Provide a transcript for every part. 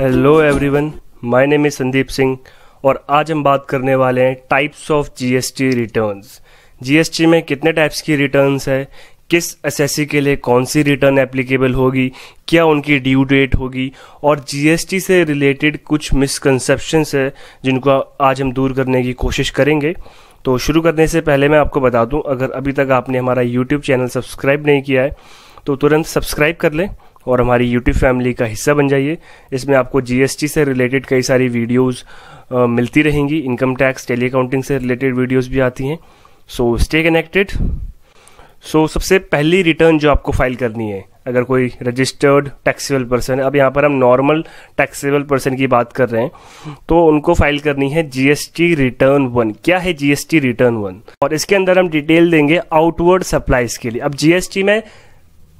Hello everyone my name is Sandeep Singh और आज हम बात करने वाले हैं types of GST returns GST में कितने टाइप्स की रिटर्न्स है किस एसएससी के लिए कौन सी रिटर्न एप्लीकेबल होगी क्या उनकी ड्यू डेट होगी और जीएसटी से रिलेटेड कुछ मिसकंसेप्शंस है जिनको आज हम दूर करने की कोशिश करेंगे तो शुरू करने से पहले मैं आपको बता दूं अगर अभी तक आपने हमारा यूट्यूब चैनल सब्सक्राइब नहीं किया है तो तुरंत सब्सक्राइब कर लें और हमारी YouTube फैमिली का हिस्सा बन जाइए इसमें आपको जीएसटी से रिलेटेड कई सारी वीडियोस मिलती रहेंगी इनकम टैक्स टेली अकाउंटिंग से रिलेटेड वीडियोस भी आती हैं सो स्टे कनेक्टेड सो सबसे पहली रिटर्न जो आपको फाइल करनी है अगर कोई रजिस्टर्ड टैक्सेबल पर्सन अब यहाँ पर हम नॉर्मल टैक्सेबल पर्सन की बात कर रहे हैं तो उनको फाइल करनी है जीएसटी रिटर्न वन क्या है जीएसटी रिटर्न वन और इसके अंदर हम डिटेल देंगे आउटवर्ड सप्लाईज के लिए अब जीएसटी में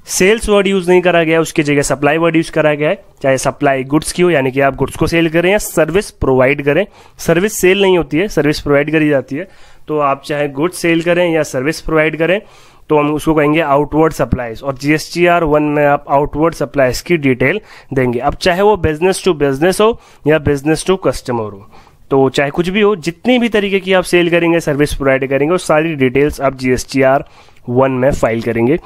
सेल्स वर्ड यूज नहीं करा गया उसकी जगह सप्लाई वर्ड यूज करा गया है चाहे सप्लाई गुड्स की हो यानी कि आप गुड्स को सेल करें या सर्विस प्रोवाइड करें सर्विस सेल नहीं होती है सर्विस प्रोवाइड करी जाती है तो आप चाहे गुड्स सेल करें या सर्विस प्रोवाइड करें तो हम उसको कहेंगे आउटवर्ड सप्लाईज और जीएसटी आर वन में आप आउटवर्ड सप्लाईज की डिटेल देंगे अब चाहे वो बिजनेस टू बिजनेस हो या बिजनेस टू कस्टमर हो तो चाहे कुछ भी हो जितनी भी तरीके की आप सेल करेंगे सर्विस प्रोवाइड करेंगे वो सारी डिटेल्स आप जीएसटी आर वन में फाइल करेंगे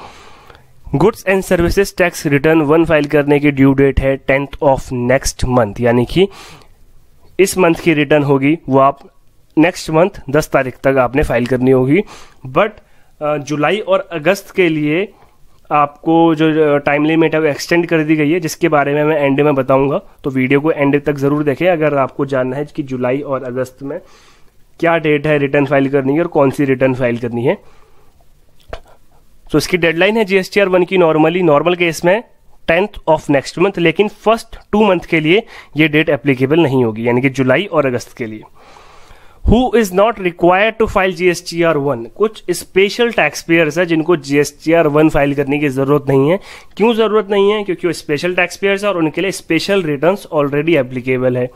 goods and services tax return one file करने की ड्यू डेट है टेंथ ऑफ नेक्स्ट मंथ यानी कि इस मंथ की रिटर्न होगी वो आप नेक्स्ट मंथ दस तारीख तक आपने फाइल करनी होगी बट जुलाई और अगस्त के लिए आपको जो टाइम लिमिट है वो एक्सटेंड कर दी गई है जिसके बारे में मैं एंड में बताऊंगा तो वीडियो को एंड तक ज़रूर देखें अगर आपको जानना है कि जुलाई और अगस्त में क्या डेट है रिटर्न फाइल करनी है और कौन सी रिटर्न फाइल करनी है सो इसकी डेडलाइन है जीएसटीआर वन की नॉर्मली नॉर्मल केस में टेंथ ऑफ नेक्स्ट मंथ लेकिन फर्स्ट टू मंथ के लिए ये डेट एप्लीकेबल नहीं होगी यानी कि जुलाई और अगस्त के लिए who is not required to file GSTR one कुछ स्पेशल टैक्स पेयर्स है जिनको जीएसटीआर वन फाइल करने की जरूरत नहीं है क्यों जरूरत नहीं है क्योंकि वो स्पेशल टैक्स पेयर्स है और उनके लिए स्पेशल रिटर्न ऑलरेडी एप्लीकेबल है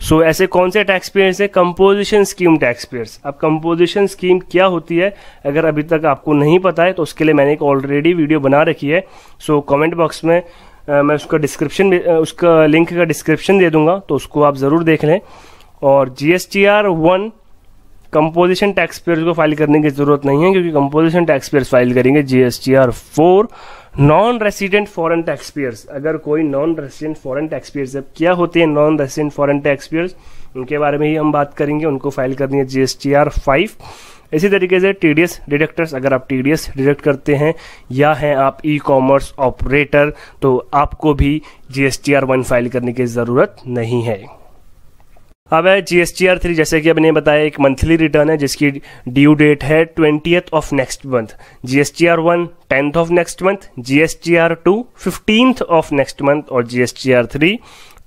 सो so, ऐसे कौन से टैक्स पेयर्स हैं कंपोजिशन स्कीम टैक्स पेयर्स अब कंपोजिशन स्कीम क्या होती है अगर अभी तक आपको नहीं पता है तो उसके लिए मैंने एक ऑलरेडी वीडियो बना रखी है सो कमेंट बॉक्स में आ, मैं उसका डिस्क्रिप्शन उसका लिंक का डिस्क्रिप्शन दे दूंगा तो उसको आप ज़रूर देख लें और G S T R one composition tax payer को फाइल करने की जरूरत नहीं है क्योंकि कंपोजिशन टैक्स पेयर फाइल करेंगे GSTR four non resident foreign tax payers अगर कोई non resident foreign tax payer जब क्या होते हैं non resident foreign tax payers उनके बारे में ही हम बात करेंगे उनको फाइल करनी है जीएसटीआर फाइव इसी तरीके से टी डी डिडक्टर्स अगर आप टी डी डिडक्ट करते हैं या हैं आप ई कॉमर्स ऑपरेटर तो आपको भी जीएसटीआर आर वन फाइल करने की ज़रूरत नहीं है अब है G S T R three जैसे कि मैंने बताया एक मंथली रिटर्न है जिसकी ड्यू डेट है twentieth of next month G S T R one tenth of next month G S T R two fifteenth of next month और G S T R three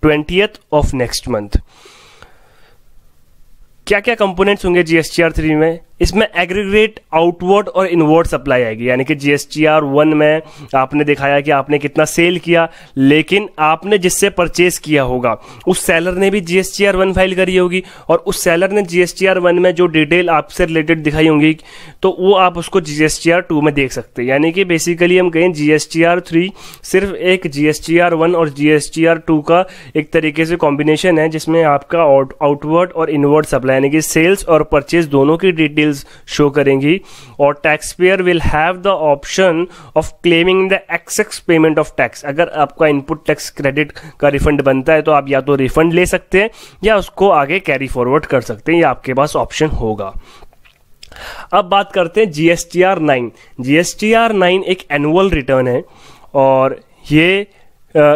twentieth of next month क्या क्या components होंगे G S T R three में इसमें aggregate outward और inward supply आएगी यानी कि जी वन में आपने दिखाया कि आपने कितना सेल किया लेकिन आपने जिससे परचेज किया होगा उस सेलर ने भी जी वन फाइल करी होगी और उस सेलर ने जी वन में जो डिटेल आपसे रिलेटेड दिखाई होंगी तो वो आप उसको जी टू में देख सकते हैं यानी कि बेसिकली हम कहें जी थ्री सिर्फ एक जी वन और जी टू का एक तरीके से कॉम्बिनेशन है जिसमें आपका आउटवर्ड और इनवर्ड सप्लाई यानी कि सेल्स और परचेज दोनों की डिटेल बिल्स शो करेंगी और tax payer will have the option of claiming the excess payment of tax अगर आपका इनपुट टैक्स क्रेडिट का रिफंड बनता है तो आप या तो रिफंड ले सकते हैं या उसको आगे कैरी फॉरवर्ड कर सकते हैं या आपके पास ऑप्शन होगा अब बात करते हैं G R nine G R nine एक एनुअल रिटर्न है और ये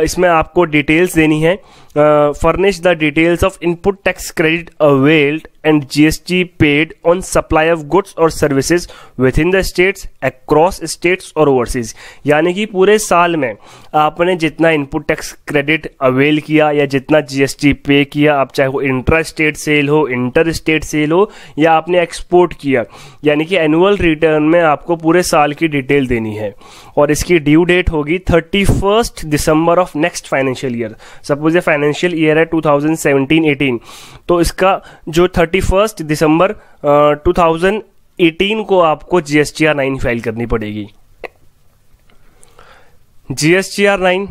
इसमें आपको डिटेल्स देनी है furnish uh, furnish the details of input tax credit availed and GST paid on supply of goods or services within the states, across states और overseas. यानी कि पूरे साल में आपने जितना इनपुट टैक्स क्रेडिट अवेल किया या जितना जीएसटी पे किया आप चाहे वो इंटर स्टेट सेल हो इंटर स्टेट सेल हो या आपने एक्सपोर्ट किया यानी कि एनुअल रिटर्न में आपको पूरे साल की डिटेल देनी है और इसकी ड्यू डेट होगी thirty first December of next financial year suppose ये फाइनेंशियल ईयर है 2017-18 तो इसका जो 31 दिसंबर uh, 2018 को आपको जीएसटीआर नाइन फाइल करनी पड़ेगी GSTR nine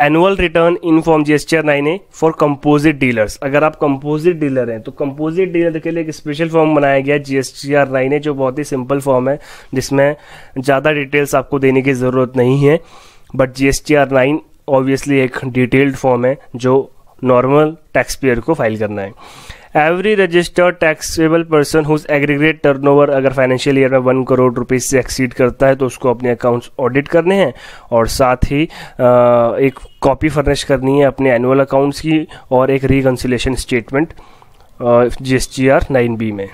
annual return in form GSTR nine A for composite dealers अगर आप कंपोजिट डीलर हैं तो कंपोजिट डीलर के लिए एक स्पेशल फॉर्म बनाया गया है जीएसटीआर नाइन ए जो बहुत ही सिंपल फॉर्म है जिसमें ज़्यादा डिटेल्स आपको देने की ज़रूरत नहीं है बट जीएसटीआर नाइन ऑब्वियसली एक डिटेल्ड फॉर्म है जो नॉर्मल टैक्स पेयर को फाइल करना है every registered taxable person whose turn over अगर फाइनेंशियल ईयर में वन करोड़ रुपीज से एक्सीड करता है तो उसको अपने अकाउंट्स ऑडिट करने हैं और साथ ही एक कॉपी फर्निश करनी है अपने एनुअल अकाउंट्स की और एक reconciliation statement G S T R nine B में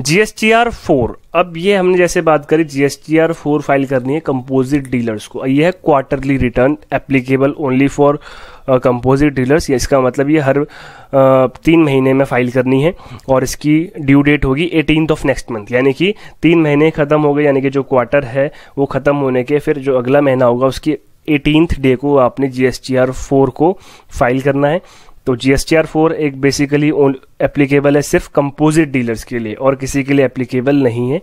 जीएसटीआर फोर अब ये हमने जैसे बात करी जीएसटीआर फोर फाइल करनी है कंपोजिट डीलर्स को ये है quarterly return applicable only for composite dealers इसका मतलब ये हर uh, तीन महीने में फाइल करनी है और इसकी ड्यू डेट होगी एटीन ऑफ नेक्स्ट मंथ यानी कि तीन महीने खत्म हो गए यानी कि जो क्वार्टर है वो खत्म होने के फिर जो अगला महीना होगा उसकी एटीनथ डे को आपने G S T R four को फाइल करना है तो G S T R four एक बेसिकली एप्लीकेबल है सिर्फ कंपोजिट डीलर्स के लिए और किसी के लिए एप्लीकेबल नहीं है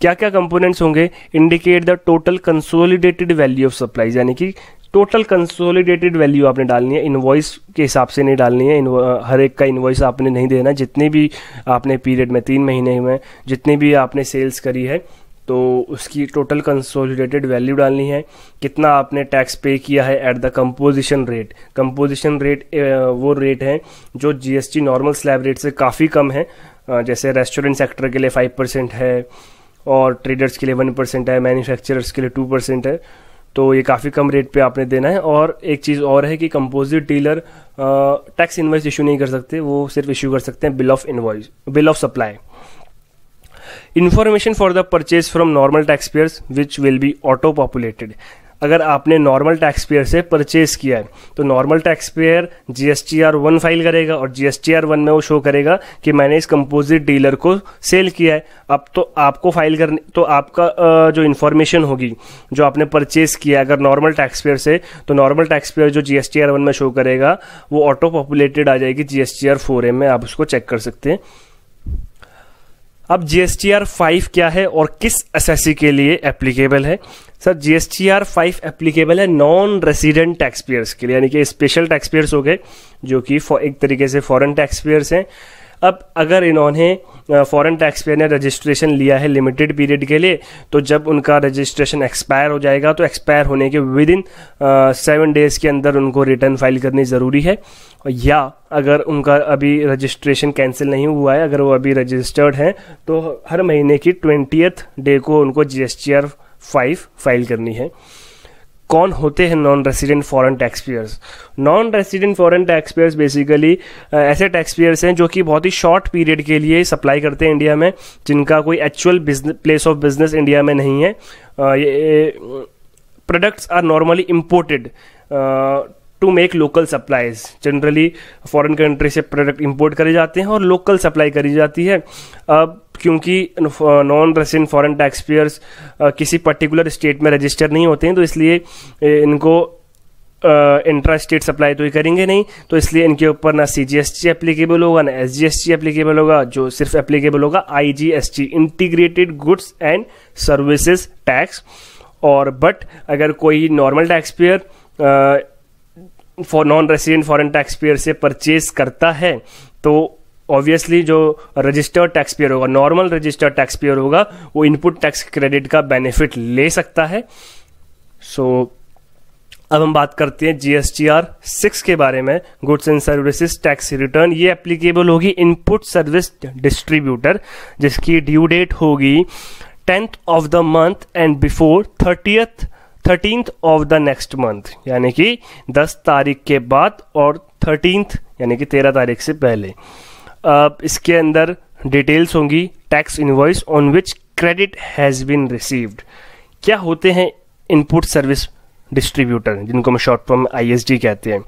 क्या क्या कंपोनेंट्स होंगे indicate the total consolidated value of supply यानी कि टोटल कंसोलिडेटेड वैल्यू आपने डालनी है इन्वॉइस के हिसाब से नहीं डालनी है हर एक का इन्वॉइस आपने नहीं देना जितने भी आपने पीरियड में तीन महीने में जितनी भी आपने सेल्स करी है तो उसकी टोटल कंसोलिडेटेड वैल्यू डालनी है कितना आपने टैक्स पे किया है at the composition rate composition rate वो रेट है जो जीएसटी नॉर्मल स्लैब रेट से काफ़ी कम है जैसे रेस्टोरेंट सेक्टर के लिए फाइव परसेंट है और ट्रेडर्स के लिए वन परसेंट है मैन्युफैक्चरर्स के लिए टू परसेंट है तो ये काफ़ी कम रेट पे आपने देना है और एक चीज़ और है कि composite dealer tax invoice issue नहीं कर सकते वो सिर्फ इशू कर सकते हैं bill of invoice bill of supply information for the purchase from normal tax payers which will be auto populated अगर आपने नॉर्मल टैक्स पेयर से परचेज किया है तो normal tax payer G S T R one file करेगा और G S T R one में वो शो करेगा कि मैंने इस कंपोजिट डीलर को सेल किया है अब तो आपको फाइल करने तो आपका जो इन्फॉर्मेशन होगी जो आपने परचेज किया अगर नॉर्मल टैक्स पेयर से तो नॉर्मल टैक्स पेयर जो G S T R one में शो करेगा वो ऑटो पॉपुलेटेड आ जाएगी G S T R four A में आप उसको चेक कर सकते हैं अब G S T R five क्या है और किस एस के लिए एप्लीकेबल है sir G S T R five applicable है नॉन रेसिडेंट टैक्सपेयर्स के लिए यानी कि स्पेशल टैक्सपेयर्स हो गए जो कि एक तरीके से फॉरेन टैक्सपेयर्स हैं अब अगर इन्होंने फॉरेन टैक्स पेयर ने रजिस्ट्रेशन लिया है लिमिटेड पीरियड के लिए तो जब उनका रजिस्ट्रेशन एक्सपायर हो जाएगा तो एक्सपायर होने के विद इन सेवन डेज के अंदर उनको रिटर्न फाइल करनी ज़रूरी है या अगर उनका अभी रजिस्ट्रेशन कैंसिल नहीं हुआ है अगर वो अभी रजिस्टर्ड हैं तो हर महीने की ट्वेंटियथ डे को उनको जी एस फाइव फाइल करनी है कौन होते हैं non resident foreign tax payers non resident foreign tax payers basically ऐसे टैक्स पेयर्स हैं जो कि बहुत ही शॉर्ट पीरियड के लिए सप्लाई करते हैं इंडिया में जिनका कोई actual place of business India में नहीं है products are normally imported to make local supplies generally foreign country से प्रोडक्ट इम्पोर्ट करे जाते हैं और लोकल सप्लाई करी जाती है अब क्योंकि non resident foreign tax payers किसी पर्टिकुलर स्टेट में रजिस्टर नहीं होते हैं तो इसलिए इनको इंट्रा स्टेट सप्लाई तो ही करेंगे नहीं तो इसलिए इनके ऊपर ना C G S T applicable होगा ना S G S T applicable होगा जो सिर्फ एप्लीकेबल होगा I G S T integrated goods and services tax और बट अगर कोई normal tax payer for non resident foreign tax payer से परचेज करता है तो ऑब्वियसली जो रजिस्टर्ड टैक्स पेयर होगा नॉर्मल रजिस्टर्ड टैक्स पेयर होगा वो इनपुट टैक्स क्रेडिट का बेनिफिट ले सकता है सो so, अब हम बात करते हैं जीएसटीआर आर सिक्स के बारे में goods and services tax return ये एप्लीकेबल होगी इनपुट सर्विस डिस्ट्रीब्यूटर जिसकी ड्यू डेट होगी tenth of the month and before thirtieth thirteenth of the next month यानी कि दस तारीख के बाद और थर्टींथ यानी कि तेरह तारीख से पहले इसके अंदर डिटेल्स होंगी tax invoice on which credit has been received क्या होते हैं इनपुट सर्विस डिस्ट्रीब्यूटर जिनको हम शॉर्ट फॉर्म आई कहते हैं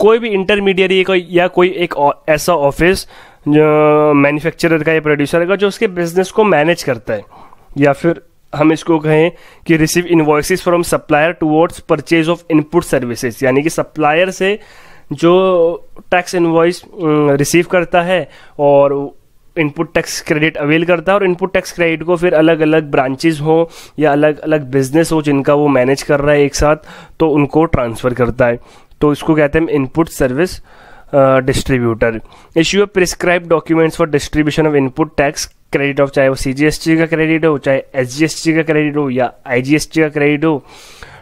कोई भी इंटरमीडियरी या कोई एक ऐसा ऑफिस मैन्युफैक्चरर का या प्रोड्यूसर का जो उसके बिजनेस को मैनेज करता है या फिर हम इसको कहें कि receive invoice from supplier towards purchase of input services यानी कि सप्लायर से जो टैक्स इन्वॉइस रिसीव करता है और इनपुट टैक्स क्रेडिट अवेल करता है और इनपुट टैक्स क्रेडिट को फिर अलग अलग ब्रांचेज हो या अलग अलग बिजनेस हो जिनका वो मैनेज कर रहा है एक साथ तो उनको ट्रांसफ़र करता है तो इसको कहते हैं input service distributor issue of prescribe documents for distribution of input tax credit of चाहे वो सी का क्रेडिट हो चाहे एस का क्रेडिट हो या आई का क्रेडिट हो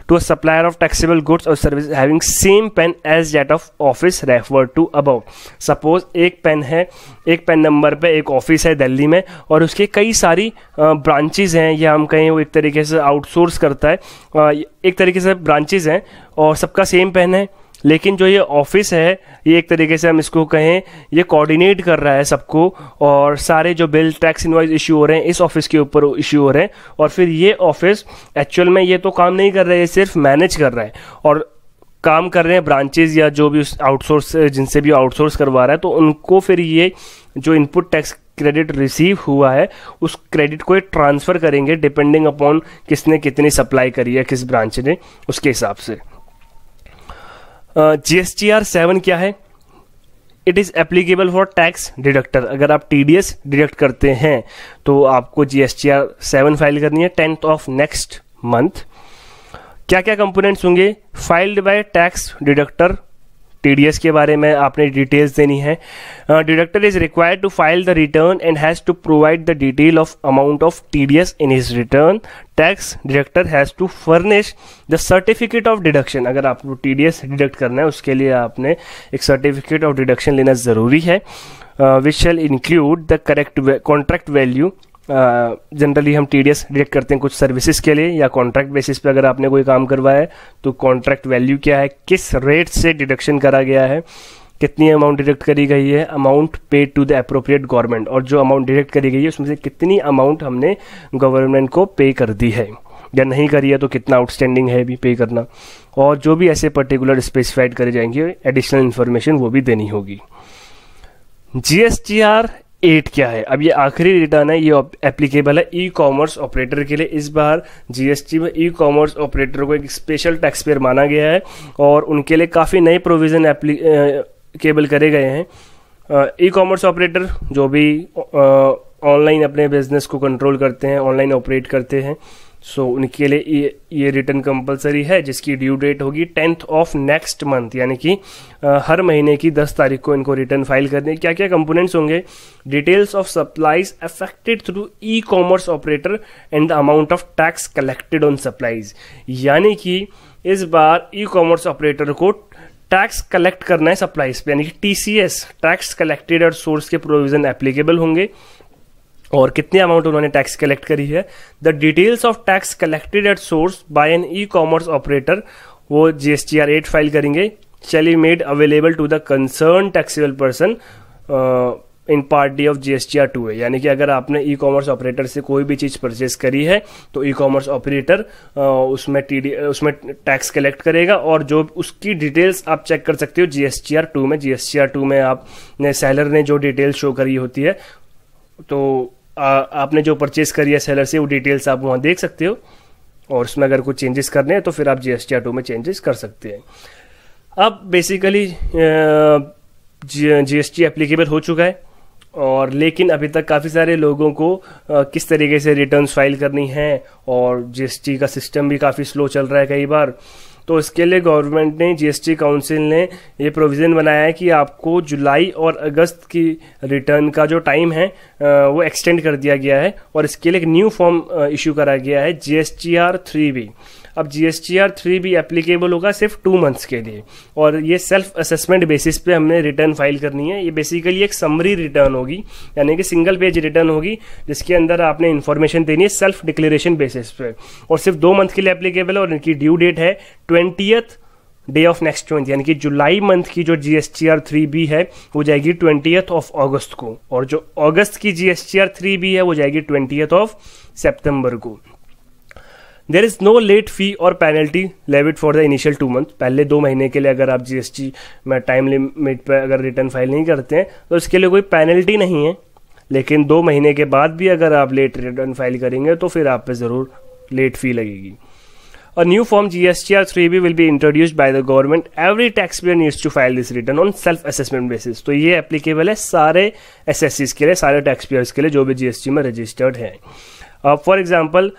to a supplier of taxable goods और service having same PAN as date of office refer to above suppose एक पेन है एक पेन नंबर पे एक ऑफिस है दिल्ली में और उसके कई सारी ब्रांचेज हैं या हम कहें वो एक तरीके से आउटसोर्स करता है एक तरीके से ब्रांचेज हैं और सबका सेम पेन है लेकिन जो ये ऑफिस है ये एक तरीके से हम इसको कहें ये कोऑर्डिनेट कर रहा है सबको और सारे जो बिल टैक्स इनवाइज इशू हो रहे हैं इस ऑफिस के ऊपर इशू हो रहे हैं और फिर ये ऑफिस एक्चुअल में ये तो काम नहीं कर रहा है ये सिर्फ मैनेज कर रहा है और काम कर रहे हैं ब्रांचेज या जो भी उस आउटसोर्स जिनसे भी आउटसोर्स करवा रहा है तो उनको फिर ये जो इनपुट टैक्स क्रेडिट रिसीव हुआ है उस क्रेडिट को ट्रांसफ़र करेंगे डिपेंडिंग अपॉन किसने कितनी सप्लाई करी है किस ब्रांच ने उसके हिसाब से जीएसटीआर आर सेवन क्या है it is applicable for tax deductor अगर आप टी डी एस डिडक्ट करते हैं तो आपको G S T R seven file करनी है टेंथ ऑफ नेक्स्ट मंथ क्या क्या कंपोनेंट्स होंगे filed by tax deductor TDS के बारे में आपने डिटेल्स देनी है deductor is required to file the return and has to provide the detail of amount of TDS in his return tax deductor has to furnish the certificate of deduction अगर आपको TDS deduct करना है उसके लिए आपने एक certificate of deduction लेना ज़रूरी है which shall include the correct contract value generally हम टीडीएस डी डिटेक्ट करते हैं कुछ सर्विसेज के लिए या कॉन्ट्रैक्ट बेसिस पे अगर आपने कोई काम करवाया है तो कॉन्ट्रैक्ट वैल्यू क्या है किस रेट से डिडक्शन करा गया है कितनी अमाउंट डिडक्ट करी गई है amount paid to the appropriate government और जो अमाउंट डिडक्ट करी गई है उसमें से कितनी अमाउंट हमने गवर्नमेंट को पे कर दी है या नहीं करी है तो कितना आउटस्टैंडिंग है भी पे करना और जो भी ऐसे पर्टिकुलर स्पेसिफाइड करे जाएंगे एडिशनल इन्फॉर्मेशन वो भी देनी होगी G S T R eight क्या है अब ये आखिरी रिटर्न है ये एप्लीकेबल है ई कॉमर्स ऑपरेटर के लिए इस बार जीएसटी में ई कॉमर्स ऑपरेटर को एक स्पेशल टैक्स पेयर माना गया है और उनके लिए काफ़ी नए प्रोविज़न एप्लीकेबल करे गए हैं ई कॉमर्स ऑपरेटर जो भी ऑनलाइन अपने बिजनेस को कंट्रोल करते हैं ऑनलाइन ऑपरेट करते हैं सो so, उनके लिए ये रिटर्न कंपलसरी है जिसकी ड्यू डेट होगी टेंथ ऑफ नेक्स्ट मंथ यानी कि हर महीने की दस तारीख को इनको रिटर्न फाइल करने क्या क्या कंपोनेंट्स होंगे details of supplies affected through e commerce operator and the amount of tax collected on supplies यानी कि इस बार ई कॉमर्स ऑपरेटर को टैक्स कलेक्ट करना है सप्लाईज पे यानी कि टीसीएस टैक्स कलेक्टेड और सोर्स के प्रोविजन एप्लीकेबल होंगे और कितने अमाउंट उन्होंने टैक्स कलेक्ट करी है the details of tax collected at source by an e commerce operator वो G S T R eight file करेंगे shall made available to the concern taxable person in part D of G S T R two है यानी कि अगर आपने ई commerce operator से कोई भी चीज़ परचेज करी है तो ई कॉमर्स ऑपरेटर उसमें टी डी उसमें टैक्स कलेक्ट करेगा और जो उसकी डिटेल्स आप चेक कर सकते हो G S T R two में G S T R two में आपने सैलर ने जो डिटेल शो करी होती है तो आपने जो परचेस करी है सेलर से वो डिटेल्स आप वहाँ देख सकते हो और उसमें अगर कुछ चेंजेस करने हैं तो फिर आप जी एस में चेंजेस कर सकते हैं अब basically G S T applicable हो चुका है और लेकिन अभी तक काफ़ी सारे लोगों को आ, किस तरीके से रिटर्न्स फाइल करनी है और जीएसटी का सिस्टम भी काफ़ी स्लो चल रहा है कई बार तो इसके लिए गवर्नमेंट ने जीएसटी काउंसिल ने ये प्रोविज़न बनाया है कि आपको जुलाई और अगस्त की रिटर्न का जो टाइम है वो एक्सटेंड कर दिया गया है और इसके लिए एक न्यू फॉर्म इश्यू करा गया है G S T R three B अब G S T R three भी एप्लीकेबल होगा सिर्फ टू मंथ्स के लिए और ये सेल्फ असेसमेंट बेसिस पे हमने रिटर्न फाइल करनी है ये बेसिकली एक समरी रिटर्न होगी यानी कि सिंगल पेज रिटर्न होगी जिसके अंदर आपने इन्फॉर्मेशन देनी है सेल्फ डिक्लेरेशन बेसिस पे और सिर्फ दो मंथ के लिए एप्लीकेबल है और इनकी ड्यू डेट है twentieth day of next month यानी कि जुलाई मंथ की जो G S T R three B है वो जाएगी ट्वेंटियथ ऑफ अगस्त को और जो अगस्त की G S T R three B है वो जाएगी ट्वेंटियथ ऑफ सेप्टेम्बर को there is no late fee और penalty levied for the initial two month पहले दो महीने के लिए अगर आप जीएसटी में टाइम लिमिट पर अगर रिटर्न फाइल नहीं करते हैं तो इसके लिए कोई पेनल्टी नहीं है लेकिन दो महीने के बाद भी अगर आप लेट रिटर्न फाइल करेंगे तो फिर आप पे ज़रूर लेट फी लगेगी और new form G S T R three B will be introduced by the government every tax payer needs to file this return on self assessment basis तो ये एप्लीकेबल है सारे एस एस सीज के लिए सारे tax payers के लिए जो भी जी एस टी में रजिस्टर्ड हैं for example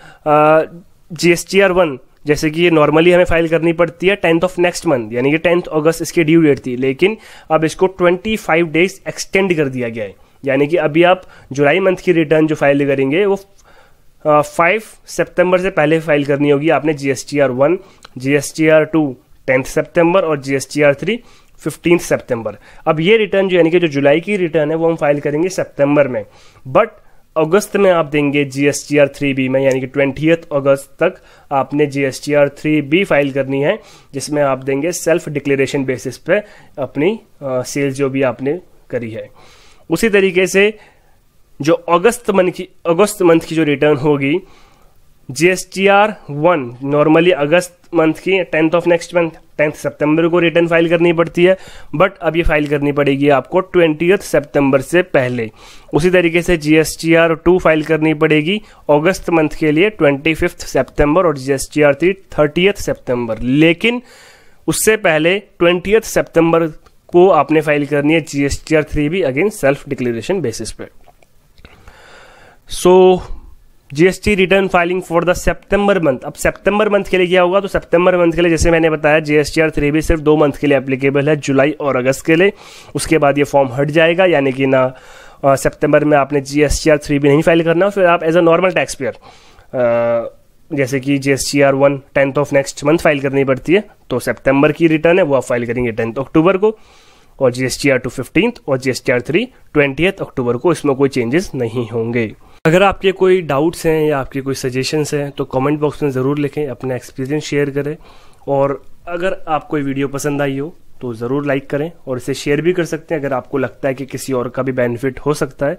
G S T R one जैसे कि ये नॉर्मली हमें फाइल करनी पड़ती है टेंथ ऑफ नेक्स्ट मंथ यानी कि टेंथ अगस्त इसकी ड्यू डेट थी लेकिन अब इसको ट्वेंटी फाइव डेज एक्सटेंड कर दिया गया है यानी कि अभी आप जुलाई मंथ की रिटर्न जो फाइल करेंगे वो फाइव सेप्टेम्बर से पहले फाइल करनी होगी आपने G S T R one G S T R two tenth September और G S T R three fifteen September अब ये रिटर्न जो यानी कि जो जुलाई की रिटर्न है वो हम फाइल करेंगे सेप्टेम्बर में बट अगस्त में आप देंगे जीएसटीआर आर थ्री बी में यानी कि ट्वेंटी अगस्त तक आपने GSTR R three B file करनी है जिसमें आप देंगे सेल्फ डिक्लेरेशन बेसिस पे अपनी सेल्स जो भी आपने करी है उसी तरीके से जो अगस्त मंथ की अगस्त मंथ की जो रिटर्न होगी जीएसटीआर आर वन नॉर्मली अगस्त मंथ की tenth of next month tenth सितंबर को रिटर्न फाइल करनी पड़ती है बट अब ये फाइल करनी पड़ेगी आपको ट्वेंटी सितंबर से पहले उसी तरीके से GSTR S R two file करनी पड़ेगी अगस्त मंथ के लिए ट्वेंटी फिफ्थ सेप्टेम्बर और G S T R three thirtieth September लेकिन उससे पहले ट्वेंटी सेप्टेम्बर को आपने फाइल करनी है G S T R three भी अगेन सेल्फ डिक्लेरेशन बेसिस पे so so, GST return filing for the सितंबर मंथ अब सितंबर मंथ के लिए क्या होगा तो सितंबर मंथ के लिए जैसे मैंने बताया जीएसटी आर थ्री भी सिर्फ दो मंथ के लिए एप्लीकेबल है जुलाई और अगस्त के लिए उसके बाद ये फॉर्म हट जाएगा यानी कि ना सितंबर में आपने G S T R three भी नहीं फाइल करना फिर आप as a normal tax payer जैसे कि G S T R one tenth of next month file करनी पड़ती है तो सेप्टेम्बर की रिटर्न है वो आप फाइल करेंगे टेंथ अक्टूबर को और G S T R two fifteenth और G S T R three eighth October को इसमें कोई चेंजेस नहीं होंगे अगर आपके कोई डाउट्स हैं या आपके कोई सजेशंस हैं तो कमेंट बॉक्स में ज़रूर लिखें अपना एक्सपीरियंस शेयर करें और अगर आपको ये वीडियो पसंद आई हो तो ज़रूर लाइक करें और इसे शेयर भी कर सकते हैं अगर आपको लगता है कि किसी और का भी बेनिफिट हो सकता है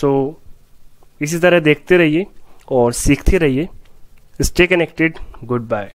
सो so, इसी तरह देखते रहिए और सीखते रहिए स्टे कनेक्टेड गुड बाय